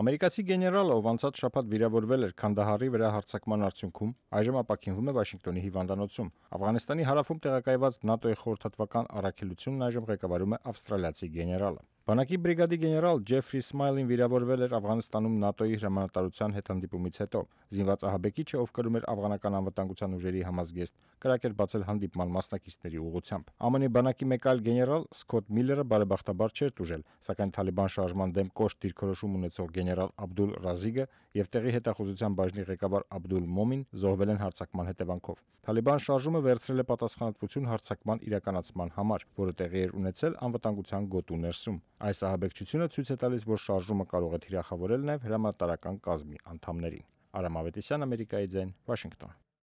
Ամերիկացի գեներալը, ով անցած շաբաթ վիրավորվել էր Քանդահարի վրա հարձակման արդյունքում, այժմ ապակինվում է Վաշինգտոնի հիվանդանոցում։ Աфghanստանի հարավում տեղակայված ՆԱՏՕ-ի խորհրդատվական առաքելությունն այժմ ղեկավարում է ավստրալիացի գեներալը։ Բանակի բրիգադի գեներալ Ջեֆրի Սմայլին վիրավորվել էր Աфghanistanում ՆԱՏՕ-ի հրամանատարության հետ հանդիպումից հետո։ Զինված ահաբեկիչը, ով կրում էր աфghaնական անվտանգության ուժերի համազգեստ, կրակ էր բացել հանդիպման մասնակիցների ուղությամբ։ ԱՄՆ-ի բանակի մեկ այլ գեներալ Սկոտ Միլլերը բարեբախտաբար չէր դուժել, սակայն Թալիբան շարժման դեմ կոշտ դիրքորոշում ունեցող գեներալ Աբդուլ Ռազիգը եւ տեղի հետախուզության բաժնի ղեկավար Աբդուլ Մոմին զոհվել են հարձակման հետևանքով։ Թալիբան շարժումը վերցրել է պատասխանատվություն հարձակման իրականացման համար, որը տեղի էր ունեցել անվտանգության գոտու ներսում։ Այս ահաբեկչությունը ցույց է տալիս, որ շարժումը կարող է թիրախավորել նաև հրամանատարական կազմի անդամներին։ Արամ Ավետիսյան, Ամերիկայի ձայն, Վաշինգտոն։